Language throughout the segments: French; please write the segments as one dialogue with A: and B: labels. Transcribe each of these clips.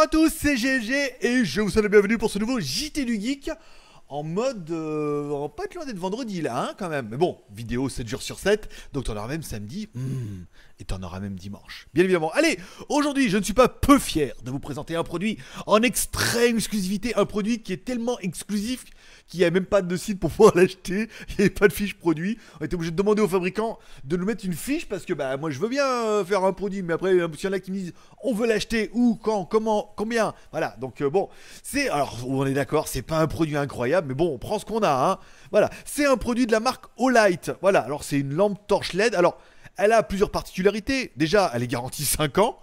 A: Bonjour à tous, c'est GG et je vous souhaite la bienvenue pour ce nouveau JT du Geek en mode... on euh, va pas être loin d'être vendredi là, hein, quand même. Mais bon, vidéo 7 jours sur 7, donc on aura même samedi. Hmm, et t'en auras même dimanche. Bien évidemment. Allez, aujourd'hui, je ne suis pas peu fier de vous présenter un produit en extrême exclusivité, un produit qui est tellement exclusif qu'il n'y a même pas de site pour pouvoir l'acheter, il n'y a pas de fiche produit. On était obligé de demander aux fabricants de nous mettre une fiche parce que bah moi je veux bien euh, faire un produit, mais après il y en a qui me disent on veut l'acheter où, quand, comment, combien. Voilà, donc euh, bon, c'est alors on est d'accord, c'est pas un produit incroyable, mais bon, on prend ce qu'on a. Hein. Voilà, c'est un produit de la marque Olight. Voilà, alors c'est une lampe torche LED. Alors elle a plusieurs particularités. Déjà, elle est garantie 5 ans,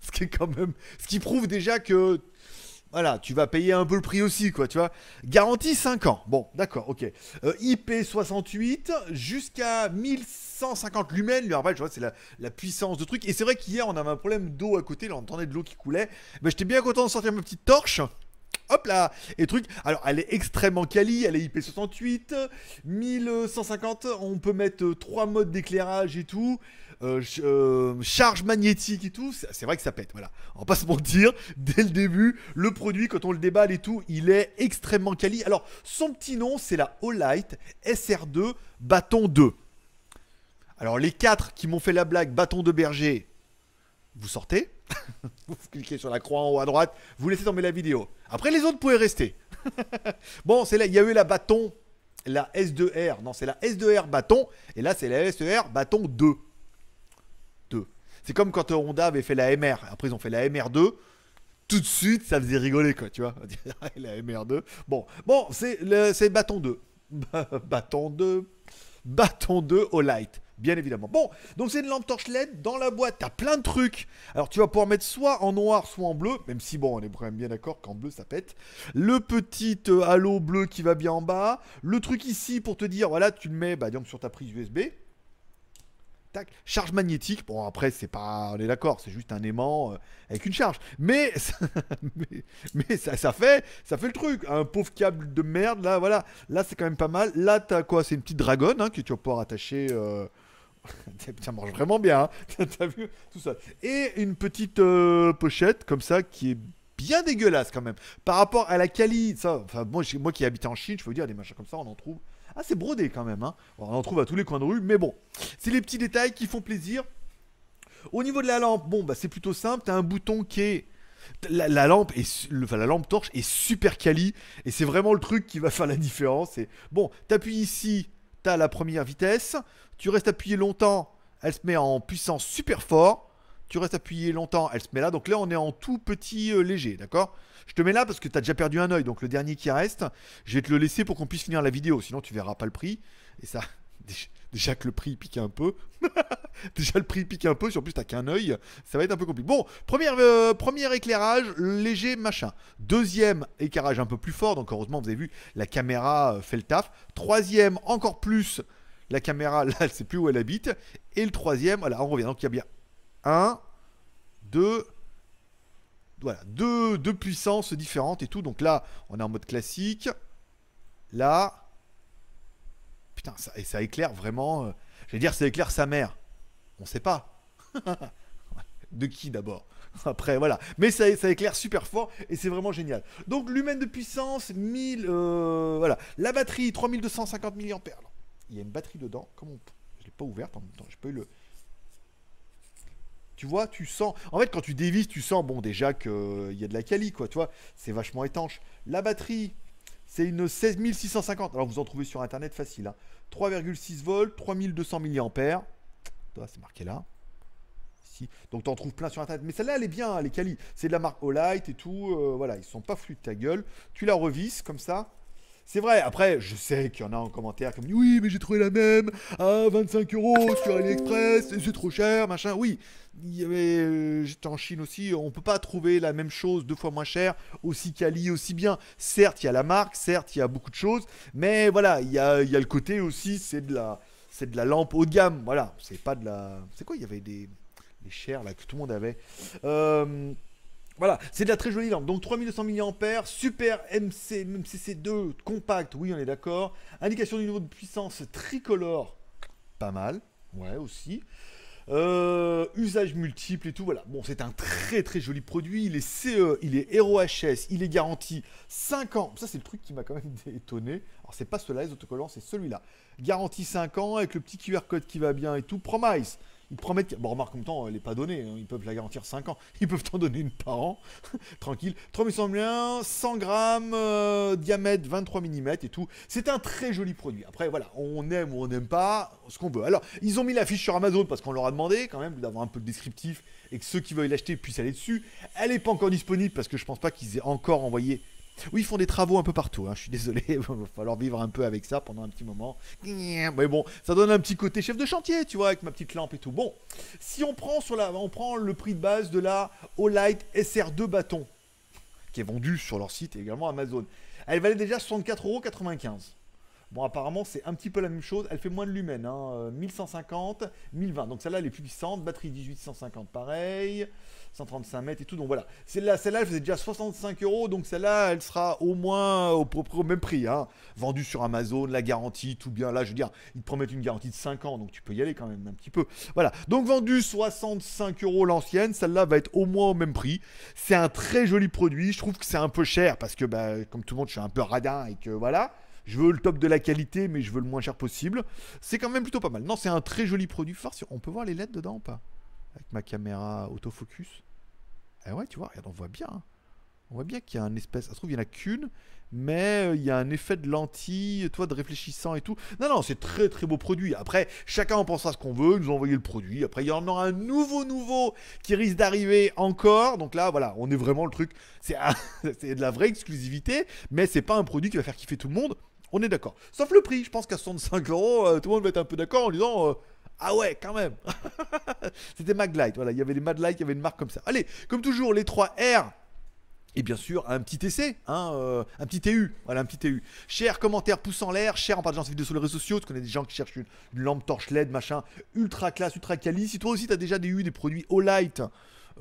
A: ce qui prouve déjà que voilà, tu vas payer un peu le prix aussi, quoi, tu vois. Garantie 5 ans. Bon, d'accord, ok. Euh, IP68 jusqu'à 1150 lumens. en fait, je vois, c'est la, puissance de truc. Et c'est vrai qu'hier, on avait un problème d'eau à côté. Là, on entendait de l'eau qui coulait. mais j'étais bien content de sortir ma petite torche hop là Et truc, alors elle est extrêmement quali, elle est IP68, 1150, on peut mettre euh, trois modes d'éclairage et tout. Euh, euh, charge magnétique et tout, c'est vrai que ça pète, voilà. On va pas se mentir, dès le début, le produit, quand on le déballe et tout, il est extrêmement quali. Alors, son petit nom, c'est la Olight SR2 Bâton 2. Alors, les quatre qui m'ont fait la blague Bâton de berger, vous sortez. vous cliquez sur la croix en haut à droite, vous laissez tomber la vidéo. Après, les autres pouvez rester. bon, c'est là, il y a eu la bâton, la S2R. Non, c'est la S2R bâton, et là, c'est la S2R bâton 2. 2. C'est comme quand Honda avait fait la MR. Après, ils ont fait la MR2. Tout de suite, ça faisait rigoler, quoi, tu vois. la MR2. Bon, bon c'est bâton 2. bâton 2. Bâton 2 au light bien évidemment. Bon, donc c'est une lampe torche LED. Dans la boîte, t'as plein de trucs. Alors tu vas pouvoir mettre soit en noir, soit en bleu. Même si, bon, on est quand même bien d'accord qu'en bleu, ça pète. Le petit euh, halo bleu qui va bien en bas. Le truc ici pour te dire, voilà, tu le mets, bah, donc sur ta prise USB. Tac. Charge magnétique. Bon, après, c'est pas. On est d'accord, c'est juste un aimant euh, avec une charge. Mais, mais, ça, fait, ça fait le truc. Un pauvre câble de merde, là, voilà. Là, c'est quand même pas mal. Là, t'as quoi C'est une petite dragonne hein, que tu vas pouvoir attacher. Euh, ça mange vraiment bien, hein. t'as vu tout ça. Et une petite euh, pochette comme ça qui est bien dégueulasse quand même. Par rapport à la Cali, ça, enfin moi, moi qui habite en Chine, je peux vous dire, des machins comme ça, on en trouve. Ah, c'est brodé quand même, hein. on en trouve à tous les coins de rue, mais bon. C'est les petits détails qui font plaisir. Au niveau de la lampe, bon, bah c'est plutôt simple, t'as un bouton qui est... La, lampe est, la lampe torche est super quali et c'est vraiment le truc qui va faire la différence. Et bon, t'appuies ici, à la première vitesse, tu restes appuyé longtemps, elle se met en puissance super fort, tu restes appuyé longtemps, elle se met là, donc là on est en tout petit euh, léger, d'accord Je te mets là parce que tu as déjà perdu un oeil, donc le dernier qui reste, je vais te le laisser pour qu'on puisse finir la vidéo, sinon tu verras pas le prix, et ça, déjà que le prix pique un peu. déjà le prix pique un peu, sur plus t'as qu'un œil, ça va être un peu compliqué. Bon, euh, premier, éclairage, léger machin. Deuxième éclairage un peu plus fort, donc heureusement vous avez vu, la caméra euh, fait le taf. Troisième, encore plus, la caméra, là elle sait plus où elle habite. Et le troisième, voilà, on revient. Donc il y a bien un, deux, voilà, deux, deux puissances différentes et tout. Donc là, on est en mode classique. Là, et ça éclaire vraiment. Euh, je vais dire, ça éclaire sa mère. On sait pas. de qui d'abord après, voilà. Mais ça, éclaire super fort et c'est vraiment génial. Donc, l'humaine de puissance, 1000. Euh, voilà. La batterie, 3250 mAh. il y a une batterie dedans. Comment on... Je l'ai pas ouverte en même temps. Je peux le. Tu vois, tu sens. En fait, quand tu dévises, tu sens, bon, déjà qu'il euh, y a de la cali, quoi. Tu vois, c'est vachement étanche. La batterie, c'est une 16650. Alors vous en trouvez sur internet facile. 3,6 hein. volts, 3200 mAh. C'est marqué là. Donc tu en trouves plein sur internet. Mais celle-là, elle est bien, elle est quali. C'est de la marque Olight et tout. Euh, voilà, ils sont pas flux de ta gueule. Tu la revises comme ça. C'est vrai, après, je sais qu'il y en a en commentaire qui me disent Oui, mais j'ai trouvé la même à 25 euros sur AliExpress, c'est trop cher, machin. Oui, mais j'étais euh, en Chine aussi, on peut pas trouver la même chose deux fois moins cher, aussi quali, aussi bien. Certes, il y a la marque, certes, il y a beaucoup de choses, mais voilà, il y a, le côté aussi, c'est de la. C'est de la lampe haut de gamme, voilà. C'est pas de la. C'est quoi Il y avait des. Les chairs là que tout le monde avait. Euh, voilà, c'est de la très jolie lampe. Donc 3200 mAh, super MC, MCC2 compact, oui, on est d'accord. Indication du niveau de puissance tricolore, pas mal, ouais, aussi. Euh, usage multiple et tout, voilà. Bon, c'est un très très joli produit. Il est CE, il est Hero HS, il est garanti 5 ans. Ça, c'est le truc qui m'a quand même étonné. Alors, c'est pas cela, les autocollants, c'est celui-là. Garanti 5 ans avec le petit QR code qui va bien et tout. Promise ils y promettent. Bon, remarque, en même temps, elle n'est pas donnée. Hein, ils peuvent la garantir 5 ans. Ils peuvent t'en donner une par an. Tranquille. bien. 100 grammes, euh, diamètre 23 mm et tout. C'est un très joli produit. Après, voilà, on aime ou on n'aime pas ce qu'on veut. Alors, ils ont mis l'affiche sur Amazon parce qu'on leur a demandé quand même d'avoir un peu de descriptif et que ceux qui veulent l'acheter puissent aller dessus. Elle n'est pas encore disponible parce que je pense pas qu'ils aient encore envoyé oui, ils font des travaux un peu partout, hein, je suis désolé, il va falloir vivre un peu avec ça pendant un petit moment. Mais bon, ça donne un petit côté chef de chantier, tu vois, avec ma petite lampe et tout. Bon, si on prend, sur on prend le prix de base de la Olight SR2 bâton, qui est vendu sur leur site et également Amazon, elle valait déjà 64,95€. Bon, apparemment, c'est un petit peu la même chose. Elle fait moins de lumen, hein, 1150, euh, 1020. Donc celle-là, elle est plus puissante. Batterie 1850, pareil. 135 mètres et tout. Donc voilà. Celle-là, celle-là elle faisait déjà 65 euros. Donc celle-là, elle sera au moins au, au même prix. Hein. Vendue sur Amazon, la garantie, tout bien. Là, je veux dire, ils promettent une garantie de 5 ans. Donc tu peux y aller quand même un petit peu. Voilà. Donc vendue 65 euros l'ancienne. Celle-là va être au moins au même prix. C'est un très joli produit. Je trouve que c'est un peu cher parce que, bah, comme tout le monde, je suis un peu radin et que voilà je veux le top de la qualité, mais je veux le moins cher possible. C'est quand même plutôt pas mal. Non, c'est un très joli produit On peut voir les LED dedans ou pas Avec ma caméra autofocus. Eh ouais, tu vois, regarde, on voit bien. Hein. On voit bien qu'il y a un espèce. Ça se trouve, il n'y en a qu'une, mais euh, il y a un effet de lentille, toi, de réfléchissant et tout. Non, non, c'est très très beau produit. Après, chacun en pensera ce qu'on veut, nous envoyé le produit. Après, il y en aura un nouveau nouveau qui risque d'arriver encore. Donc là, voilà, on est vraiment le truc. C'est de la vraie exclusivité, mais c'est pas un produit qui va faire kiffer tout le monde. On est d'accord. Sauf le prix. Je pense qu'à 65 euros, euh, tout le monde va être un peu d'accord en disant euh, Ah ouais, quand même. C'était Maglite. Voilà, il y avait des Maglite, il y avait une marque comme ça. Allez, comme toujours, les 3 R. Et bien sûr, un petit essai, hein, euh, un petit TU. E voilà, un petit TU. E cher commentaire, pouce en l'air, cher en partageant cette vidéo sur les réseaux sociaux. Tu connais des gens qui cherchent une, lampe torche LED, machin, ultra classe, ultra quali. Si toi aussi, tu as déjà des e U, des produits Olight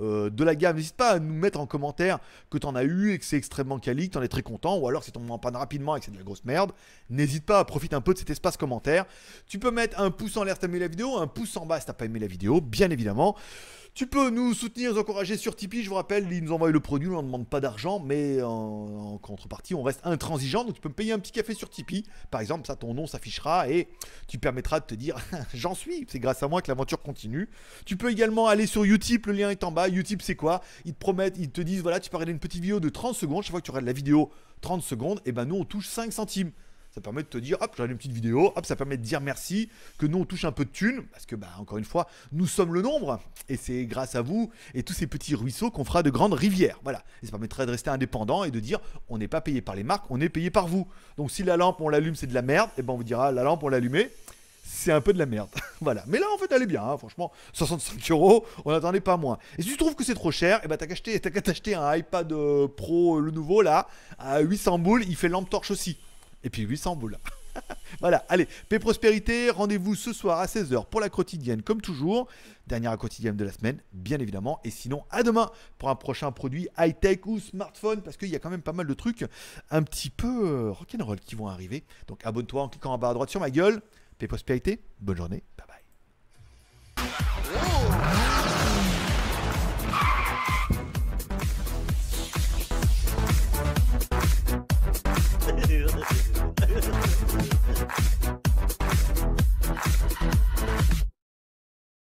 A: euh, de la gamme. N'hésite pas à nous mettre en commentaire que t'en as eu et que c'est extrêmement quali, que t'en es très content, ou alors si t'en en panne rapidement et que c'est de la grosse merde. N'hésite pas, profite un peu de cet espace commentaire. Tu peux mettre un pouce en l'air si t'as aimé la vidéo, un pouce en bas si t'as pas aimé la vidéo, bien évidemment. Tu peux nous soutenir, nous encourager sur Tipeee. Je vous rappelle, ils nous envoient le produit, on ne demande pas d'argent, mais en, contrepartie, on reste intransigeant. Donc tu peux me payer un petit café sur Tipeee. Par exemple, ça, ton nom s'affichera et tu permettras de te dire j'en suis. C'est grâce à moi que l'aventure continue. Tu peux également aller sur Utip, le lien est en bas. Utip, c'est quoi Ils te promettent, ils te disent voilà, tu peux regarder une petite vidéo de 30 secondes. Chaque fois que tu regardes la vidéo 30 secondes, et eh ben nous, on touche 5 centimes. Ça permet de te dire, hop, j'ai une petite vidéo, hop, ça permet de dire merci, que nous on touche un peu de thunes, parce que, bah, encore une fois, nous sommes le nombre, et c'est grâce à vous et tous ces petits ruisseaux qu'on fera de grandes rivières. Voilà. Et ça permettrait de rester indépendant et de dire, on n'est pas payé par les marques, on est payé par vous. Donc si la lampe, on l'allume, c'est de la merde, et eh ben on vous dira, la lampe, on l'allumait, c'est un peu de la merde. voilà. Mais là, en fait, elle est bien, hein. franchement. 65 euros, on n'attendait pas moins. Et si tu trouves que c'est trop cher, et eh ben, t'as qu'à t'acheter un iPad euh, Pro, euh, le nouveau, là, à 800 boules, il fait lampe torche aussi et puis 800 boules. voilà, allez, paix prospérité, rendez-vous ce soir à 16h pour la quotidienne comme toujours, dernière quotidienne de la semaine bien évidemment, et sinon à demain pour un prochain produit high-tech ou smartphone, parce qu'il y a quand même pas mal de trucs un petit peu euh, rock'n'roll qui vont arriver, donc abonne-toi en cliquant en bas à droite sur ma gueule, paix prospérité, bonne journée, bye bye.